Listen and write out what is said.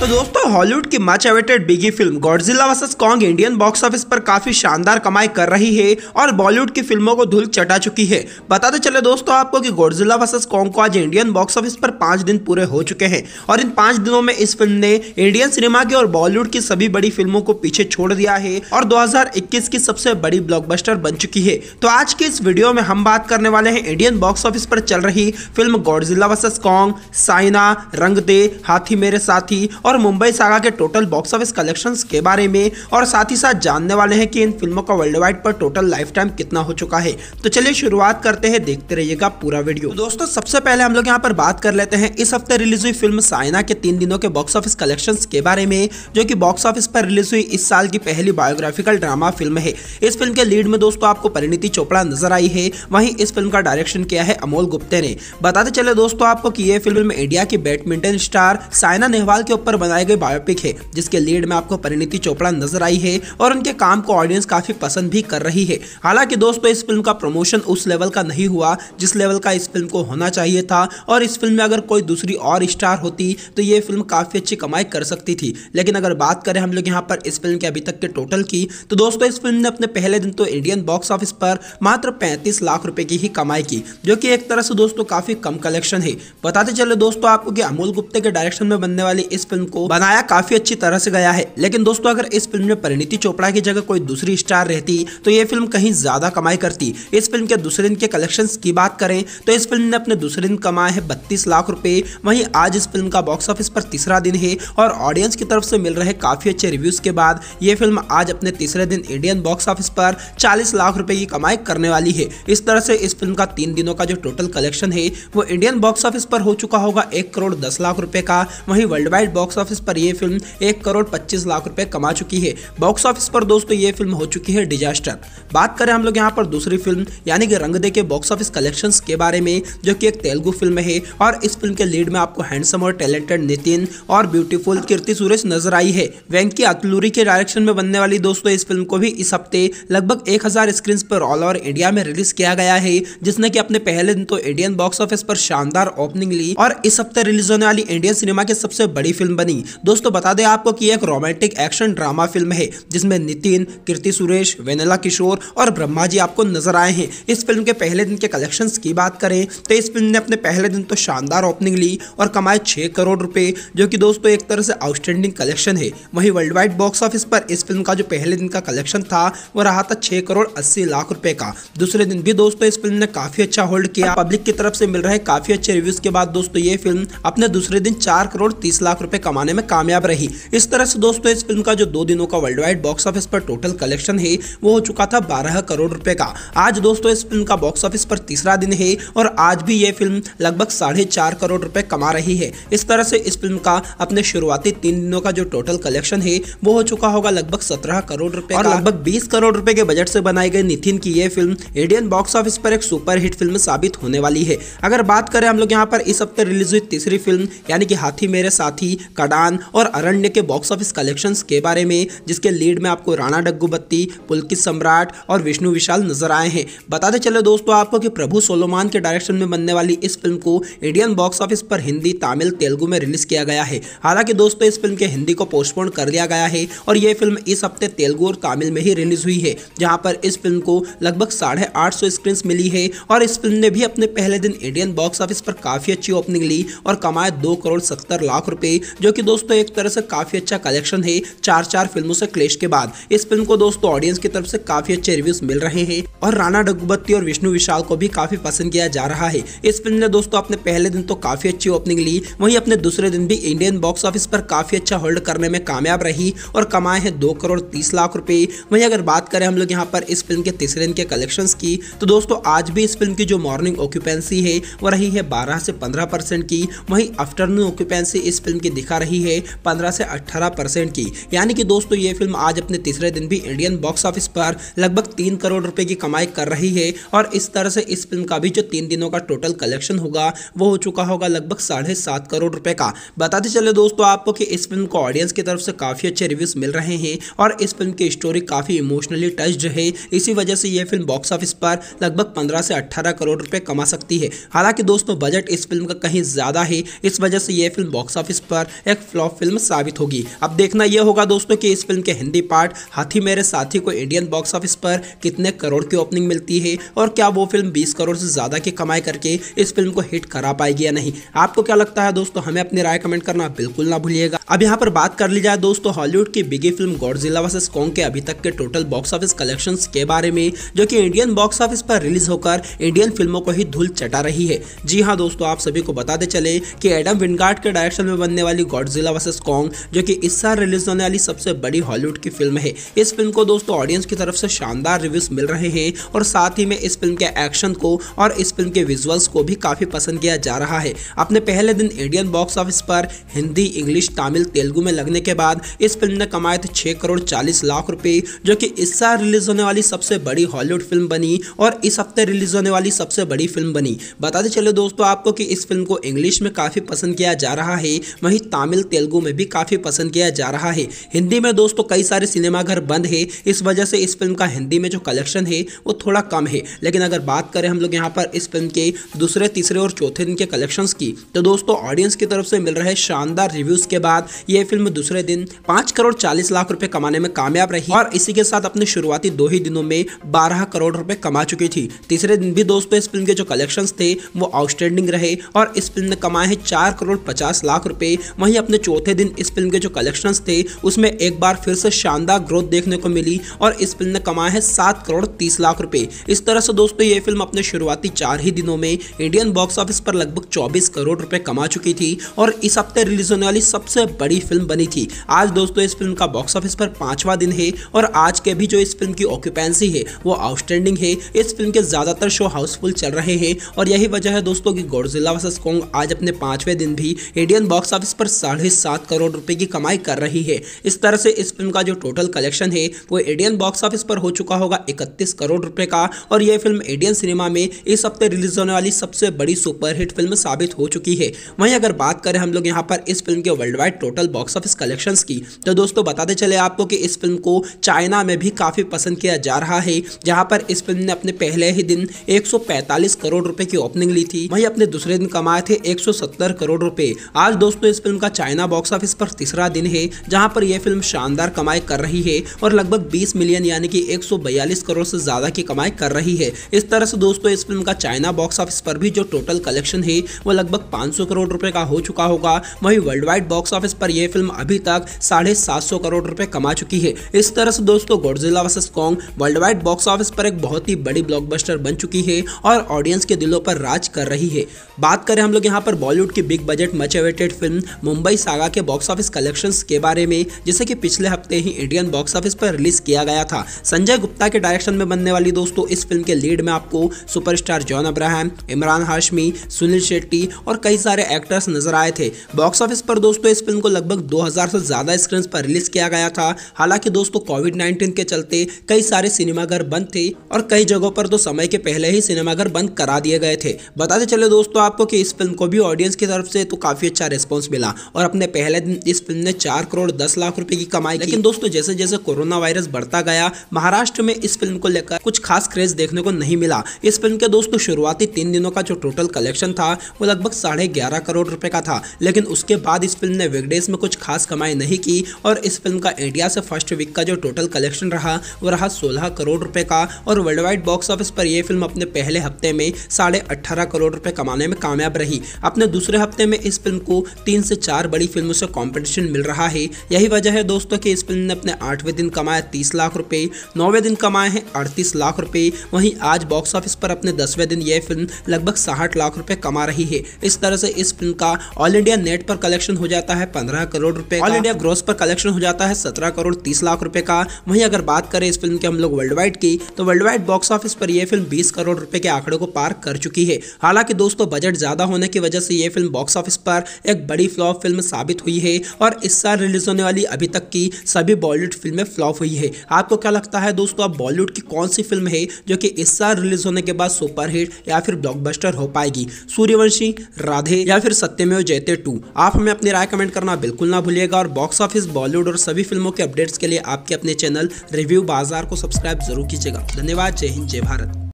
तो दोस्तों हॉलीवुड की much awaited biggie film Godzilla versus Kong Indian box office पर काफी शानदार कमाई कर रही है और बॉलीवुड की फिल्मों को धूल चटा चुकी है बताते चले दोस्तों आपको कि गॉडजिला वर्सेस कॉन्ग को आज इंडियन बॉक्स ऑफिस पर पांच दिन पूरे हो चुके हैं और इन पांच दिनों में इस फिल्म ने इंडियन सिनेमा की और बॉलीवुड की सभी बड़ी फिल्मों को पीछे छोड़ दिया है और दो की सबसे बड़ी ब्लॉकबस्टर बन चुकी है तो आज के इस वीडियो में हम बात करने वाले हैं इंडियन बॉक्स ऑफिस पर चल रही film Godzilla versus Kong Saina Rang De Haathi Mere Saathi और मुंबई सागा के टोटल बॉक्स ऑफिस कलेक्शन के बारे में और साथ ही साथ जानने वाले हैं कि इन फिल्मों का वर्ल्ड वाइड पर टोटल लाइफ टाइम कितना हो चुका है तो चलिए शुरुआत करते हैं देखते रहिएगा पूरा वीडियो तो दोस्तों सबसे पहले हम लोग यहाँ पर बात कर लेते हैं इस हफ्ते रिलीज हुई फिल्म साइना के तीन दिनों के बॉक्स ऑफिस कलेक्शन के बारे में जो की बॉक्स ऑफिस पर रिलीज हुई इस साल की पहली बायोग्राफिकल ड्रामा फिल्म है इस फिल्म के लीड में दोस्तों आपको परिणति चोपड़ा नजर आई है वहीं इस फिल्म का डायरेक्शन किया है अमोल गुप्ते ने बताते चले दोस्तों आपको कि ये फिल्म में इंडिया की बैडमिंटन स्टार साइना नेहवाल के ऊपर बनाए गए बायोपिक है जिसके लीड में आपको परिणीति चोपड़ा नजर आई है और उनके काम को ऑडियंस काफी पसंद भी कर रही है हालांकि दोस्तों इस फिल्म का प्रमोशन उस लेवल का नहीं हुआ जिस लेवल का इस फिल्म को होना चाहिए था और इस फिल्म में अगर कोई दूसरी और स्टार होती तो ये फिल्म काफी अच्छी कमाई कर सकती थी लेकिन अगर बात करें हम लोग यहाँ पर इस फिल्म के अभी तक के टोटल की तो दोस्तों इस फिल्म ने अपने पहले दिन तो इंडियन बॉक्स ऑफिस पर मात्र पैंतीस लाख रुपए की ही कमाई की जो कि एक तरह से दोस्तों काफी कम कलेक्शन है बताते चले दोस्तों आपको कि अमोल गुप्ते के डायरेक्शन में बनने वाली इस फिल्म को बनाया काफी अच्छी तरह से गया है लेकिन दोस्तों अगर इस फिल्म में परिणीति चोपड़ा की जगह कोई दूसरी स्टार रहती तो ये फिल्म कहीं ज्यादा कमाई करती इस फिल्म के दूसरे दिन के कलेक्शन की बात करें तो इस फिल्म ने अपने दूसरे दिन कमाए है बत्तीस लाख रुपए वहीं आज इस फिल्म का बॉक्स ऑफिस पर तीसरा दिन है और ऑडियंस की तरफ से मिल रहे काफी अच्छे रिव्यूज के बाद ये फिल्म आज अपने तीसरे दिन इंडियन बॉक्स ऑफिस पर चालीस लाख रुपए की कमाई करने वाली है इस तरह से इस फिल्म का तीन दिनों का जो टोटल कलेक्शन है वो इंडियन बॉक्स ऑफिस पर हो चुका होगा एक करोड़ दस लाख रुपए का वहीं वर्ल्ड वाइड बॉक्स ऑफिस पर यह फिल्म एक करोड़ पच्चीस लाख रुपए कमा चुकी है बॉक्स ऑफिस पर दोस्तों ये फिल्म हो चुकी है डिजास्टर बात करें हम लोग यहाँ पर दूसरी फिल्म यानी कि रंग दे के बॉक्स ऑफिस कलेक्शन के बारे में जो की एक तेलुगु फिल्म है और इस फिल्म के लीड में आपको हैंडसम और टैलेंटेड नितिन और ब्यूटीफुल कीर्ति सूरज नजर आई है वेंकी अतलूरी के डायरेक्शन में बनने वाली दोस्तों इस फिल्म को भी इस हफ्ते लगभग एक हजार स्क्रीन पर ऑल ओवर इंडिया में रिलीज किया गया है जिसने की अपने पहले दिन तो इंडियन बॉक्स ऑफिस पर शानदार ओपनिंग ली और इस हफ्ते रिलीज होने वाली इंडियन सिनेमा की सबसे बड़ी फिल्म बनी बनी दोस्तों बता दें आपको कि एक रोमांटिक एक्शन ड्रामा फिल्म है जिसमें नितिन कीर्ति सुरेश वेनेला किशोर और ब्रह्मा जी आपको नजर आए हैं इस फिल्म के पहले दिन के कलेक्शंस की बात करें तो इस फिल्म ने अपने पहले दिन तो शानदार ओपनिंग ली और कमाए छः करोड़ रुपये जो कि दोस्तों एक तरह से आउटस्टैंडिंग कलेक्शन है वहीं वर्ल्ड वाइड बॉक्स ऑफिस पर इस फिल्म का जो पहले दिन का कलेक्शन था वो रहा था छः करोड़ अस्सी लाख रुपये का दूसरे दिन भी दोस्तों इस फिल्म ने काफ़ी अच्छा होल्ड किया पब्लिक की तरफ से मिल रहे काफ़ी अच्छे रिव्यूज़ के बाद दोस्तों ये फिल्म अपने दूसरे दिन चार करोड़ तीस लाख रुपये कमा कमाने में कामयाब रही इस तरह से दोस्तों इस फिल्म का जो दो दिनों का वर्ल्ड वाइड बॉक्स ऑफिस पर टोटल कलेक्शन है वो हो चुका था बारह करोड़ रुपए का आज दोस्तों इस फिल्म का बॉक्स ऑफिस पर तीसरा दिन है और आज भी ये फिल्म लगभग साढ़े चार करोड़ रुपए कमा रही है इस तरह से इस फिल्म का अपने शुरुआती तीन दिनों का जो टोटल कलेक्शन है वो हो चुका होगा लगभग सत्रह करोड़ रुपए और लगभग बीस करोड़ रुपए के बजट से बनाई गई नितिन की ये फिल्म इंडियन बॉक्स ऑफिस पर एक सुपरहिट फिल्म साबित होने वाली है अगर बात करें हम लोग यहाँ पर इस हफ्ते रिलीज हुई तीसरी फिल्म यानी कि हाथी मेरे साथी का पठान और अरण्य के बॉक्स ऑफिस कलेक्शन के बारे में जिसके लीड में आपको राणा डग्गू बत्ती पुलकित सम्राट और विष्णु विशाल नजर आए हैं बताते चले दोस्तों आपको कि प्रभु सोलोमान के डायरेक्शन में बनने वाली इस फिल्म को इंडियन बॉक्स ऑफिस पर हिंदी तमिल तेलुगु में रिलीज किया गया है हालांकि दोस्तों इस फिल्म के हिंदी को पोस्टपोन कर दिया गया है और यह फिल्म इस हफ्ते तेलुगु और तमिल में ही रिलीज हुई है जहां पर इस फिल्म को लगभग साढ़े आठ सौ स्क्रीन मिली है और इस फिल्म ने भी अपने पहले दिन इंडियन बॉक्स ऑफिस पर काफी अच्छी ओपनिंग ली और कमाए दो करोड़ सत्तर लाख रुपए जो जो कि दोस्तों एक तरह से काफ़ी अच्छा कलेक्शन है चार चार फिल्मों से क्लेश के बाद इस फिल्म को दोस्तों ऑडियंस की तरफ से काफ़ी अच्छे रिव्यूज मिल रहे हैं और राणा डगुबत्ती और विष्णु विशाल को भी काफ़ी पसंद किया जा रहा है इस फिल्म ने दोस्तों अपने पहले दिन तो काफ़ी अच्छी ओपनिंग ली वहीं अपने दूसरे दिन भी इंडियन बॉक्स ऑफिस पर काफ़ी अच्छा होल्ड करने में कामयाब रही और कमाए हैं दो करोड़ तीस लाख रुपए वही अगर बात करें हम लोग यहाँ पर इस फिल्म के तीसरे दिन के कलेक्शन की तो दोस्तों आज भी इस फिल्म की जो मॉर्निंग ऑक्यूपेंसी है वो रही है बारह से पंद्रह की वही आफ्टरनून ऑक्यूपेंसी इस फिल्म की दिखा जा रही है पंद्रह से अठारह परसेंट की यानी कि दोस्तों ये फिल्म आज अपने तीसरे दिन भी इंडियन बॉक्स ऑफिस पर लगभग तीन करोड़ रुपए की कमाई कर रही है और इस तरह से इस फिल्म का भी जो तीन दिनों का टोटल कलेक्शन होगा वो हो चुका होगा लगभग साढ़े सात करोड़ रुपए का बताते चले दोस्तों आपको कि इस फिल्म को ऑडियंस की तरफ से काफ़ी अच्छे रिव्यूज मिल रहे हैं और इस फिल्म की स्टोरी काफ़ी इमोशनली टच्ड है इसी वजह से यह फिल्म बॉक्स ऑफिस पर लगभग पंद्रह से अट्ठारह करोड़ रुपए कमा सकती है हालांकि दोस्तों बजट इस फिल्म का कहीं ज़्यादा है इस वजह से यह फिल्म बॉक्स ऑफिस पर एक फ्लॉप फिल्म साबित होगी अब देखना यह होगा दोस्तों कि इस फिल्म के हिंदी पार्ट हाथी मेरे साथी को इंडियन बॉक्स ऑफिस पर कितने करोड़ की ओपनिंग मिलती है और क्या वो फिल्म बीस करोड़ से ज़्यादा की कमाई करके इस फिल्म को हिट करा पाएगी या नहीं आपको क्या लगता है दोस्तों हमें अपनी राय कमेंट करना बिल्कुल ना भूलिएगा अब यहाँ पर बात कर ली जाए दोस्तों हॉलीवुड की biggie film Godzilla versus Kong के अभी तक के टोटल बॉक्स ऑफिस कलेक्शन के बारे में जो कि इंडियन बॉक्स ऑफिस पर रिलीज होकर इंडियन फिल्मों को ही धूल चटा रही है जी हाँ दोस्तों आप सभी को बताते चले कि एडम विनगार्ड के डायरेक्शन में बनने वाली गॉडजिला वर्सेस कॉन्ग जो कि इस साल रिलीज होने वाली सबसे बड़ी हॉलीवुड की फिल्म है इस फिल्म को दोस्तों ऑडियंस की तरफ से शानदार रिव्यूज मिल रहे हैं और साथ ही में इस फिल्म के एक्शन को और इस फिल्म के विजुअल्स को भी काफ़ी पसंद किया जा रहा है अपने पहले दिन इंडियन बॉक्स ऑफिस पर हिंदी इंग्लिश तमिल तेलुगु में लगने के बाद इस फिल्म ने कमाए थे छह करोड़ चालीस लाख रुपए जो कि इस साल रिलीज होने वाली सबसे बड़ी हॉलीवुड फिल्म बनी और इस हफ्ते रिलीज होने वाली सबसे बड़ी फिल्म बनी बताते चले दोस्तों आपको कि इस फिल्म को इंग्लिश में काफ़ी पसंद किया जा रहा है वहीं तमिल तमिल तेलुगु में भी काफ़ी पसंद किया जा रहा है हिंदी में दोस्तों कई सारे सिनेमाघर बंद है इस वजह से इस फिल्म का हिंदी में जो कलेक्शन है वो थोड़ा कम है लेकिन अगर बात करें हम लोग यहाँ पर इस फिल्म के दूसरे तीसरे और चौथे दिन के कलेक्शंस की तो दोस्तों ऑडियंस की तरफ से मिल रहे शानदार रिव्यूज के बाद ये फिल्म दूसरे दिन पांच करोड़ चालीस लाख रुपए कमाने में कामयाब रही और इसी के साथ अपने शुरुआती दो ही दिनों में बारह करोड़ रुपए कमा चुकी थी तीसरे दिन भी दोस्तों इस फिल्म के जो कलेक्शन थे वो आउटस्टैंडिंग रहे और इस फिल्म ने कमाए हैं चार करोड़ पचास लाख रुपए वहीं अपने चौथे दिन इस फिल्म के जो कलेक्शन थे उसमें एक बार फिर से शानदार ग्रोथ देखने को मिली और इस फिल्म ने कमाया है सात करोड़ तीस लाख रुपए इस तरह से दोस्तों ये फिल्म अपने शुरुआती चार ही दिनों में इंडियन बॉक्स ऑफिस पर लगभग चौबीस करोड़ रुपए कमा चुकी थी और इस हफ्ते रिलीज होने वाली सबसे बड़ी फिल्म बनी थी आज दोस्तों इस फिल्म का बॉक्स ऑफिस पर पांचवा दिन है और आज के भी जो इस फिल्म की ऑक्यूपेंसी है वो आउटस्टैंडिंग है इस फिल्म के ज्यादातर शो हाउसफुल चल रहे हैं और यही वजह है दोस्तों की गोडजिला वर्सेस कोंग आज अपने पांचवें दिन भी इंडियन बॉक्स ऑफिस पर साढ़े सात करोड़ रुपए की कमाई कर रही है इस तरह से इस फिल्म का जो टोटल कलेक्शन है वो इंडियन बॉक्स ऑफिस पर हो चुका होगा इकतीस करोड़ रुपए का और यह फिल्म इंडियन सिनेमा में इस हफ्ते रिलीज होने वाली सबसे बड़ी सुपरहिट फिल्म साबित हो चुकी है वहीं अगर बात करें हम लोग यहाँ पर इस फिल्म के world wide total box office collection की तो दोस्तों बताते चले आपको कि इस फिल्म को चाइना में भी काफ़ी पसंद किया जा रहा है जहाँ पर इस फिल्म ने अपने पहले ही दिन 145 करोड़ रुपए की ओपनिंग ली थी वहीं अपने दूसरे दिन कमाए थे 170 करोड़ रुपए आज दोस्तों इस फिल्म का चाइना बॉक्स ऑफिस पर तीसरा दिन है जहां पर यह फिल्म शानदार कमाई कर रही है और लगभग 20 मिलियन यानी कि 142 करोड़ से ज़्यादा की कमाई कर रही है इस तरह से दोस्तों इस फिल्म का चाइना बॉक्स ऑफिस पर भी जो टोटल कलेक्शन है वो लगभग 500 करोड़ रुपए का हो चुका होगा वहीं वर्ल्ड वाइड बॉक्स ऑफिस पर यह फिल्म अभी तक साढ़े करोड़ रुपए कमा चुकी है इस तरह से दोस्तों Godzilla versus Kong world wide box office पर एक बहुत ही बड़ी ब्लॉकबस्टर बन चुकी है और ऑडियंस के दिलों पर राज कर रही है बात करें हम लोग यहाँ पर बॉलीवुड की big budget much awaited film Mumbai Saga के बॉक्स ऑफिस कलेक्शन के बारे में जिसे कि पिछले हफ्ते ही इंडियन बॉक्स ऑफिस पर रिलीज किया गया था संजय गुप्ता के डायरेक्शन में बनने वाली दोस्तों इस फिल्म के लीड में आपको सुपरस्टार जॉन अब्राहम इमरान हाशमी सुनील शेट्टी और कई सारे एक्टर्स नजर आए थे बॉक्स ऑफिस पर दोस्तों इस फिल्म को लगभग 2000 से ज़्यादा स्क्रीन पर रिलीज किया गया था हालांकि दोस्तों कोविड 19 के चलते कई सारे सिनेमाघर बंद थे और कई जगहों पर तो समय के पहले ही सिनेमाघर बंद करा दिए गए थे बताते चले दोस्तों आपको कि इस फिल्म को भी ऑडियंस की तरफ से तो काफ़ी अच्छा रिस्पॉन्स मिला और अपने पहले दिन इस फिल्म ने चार करोड़ दस लाख रुपए की कमाई लेकिन दोस्तों जैसे जैसे कोरोना वायरस बढ़ता गया महाराष्ट्र में इस फिल्म को लेकर कुछ खास क्रेज देखने को नहीं मिला इस फिल्म के दोस्तों शुरुआती तीन दिनों का जो टोटल कलेक्शन था वो लगभग साढ़े ग्यारह करोड़ रुपए का था लेकिन उसके बाद इस फिल्म ने वीकडेज में कुछ खास कमाई नहीं की और इस फिल्म का इंडिया से फर्स्ट वीक का जो टोटल कलेक्शन रहा वो रहा सोलह करोड़ रुपए का और वर्ल्ड वाइड बॉक्स ऑफिस पर यह फिल्म अपने पहले हफ्ते में साढ़े अट्ठारह करोड़ रुपए कमाने में कामयाब रही अपने दूसरे हफ्ते में इस फिल्म को तीन से चार चार बड़ी फिल्मों से कॉम्पिटिशन मिल रहा है यही वजह है दोस्तों कि इस फिल्म ने अपने आठवें दिन कमाए तीस लाख रुपए नौवें दिन कमाए हैं अड़तीस लाख रुपए वहीं आज बॉक्स ऑफिस पर अपने दसवें दिन यह फिल्म लगभग साठ लाख रुपए कमा रही है इस तरह से इस फिल्म का ऑल इंडिया नेट पर कलेक्शन हो जाता है पंद्रह करोड़ रुपए ऑल इंडिया ग्रोस पर कलेक्शन हो जाता है सत्रह करोड़ तीस लाख रुपए का वहीं अगर बात करें इस फिल्म के हम लोग वर्ल्ड वाइड की तो वर्ल्ड वाइड बॉक्स ऑफिस पर यह फिल्म बीस करोड़ रुपए के आंकड़े को पार कर चुकी है हालांकि दोस्तों बजट ज्यादा होने की वजह से यह फिल्म बॉक्स ऑफिस पर एक बड़ी फ्लॉप फिल्म साबित हुई है और इस साल रिलीज होने वाली अभी तक की सभी बॉलीवुड फिल्में फ्लॉप हुई है आपको क्या लगता है दोस्तों आप बॉलीवुड की कौन सी फिल्म है जो कि इस साल रिलीज होने के बाद सुपरहिट या फिर ब्लॉकबस्टर हो पाएगी सूर्यवंशी राधे या फिर सत्यमेव जयते टू आप हमें अपनी राय कमेंट करना बिल्कुल ना भूलिएगा और बॉक्स ऑफिस बॉलीवुड और सभी फिल्मों के अपडेट्स के लिए आपके अपने चैनल रिव्यू बाजार को सब्सक्राइब जरूर कीजिएगा धन्यवाद जय हिंद जय भारत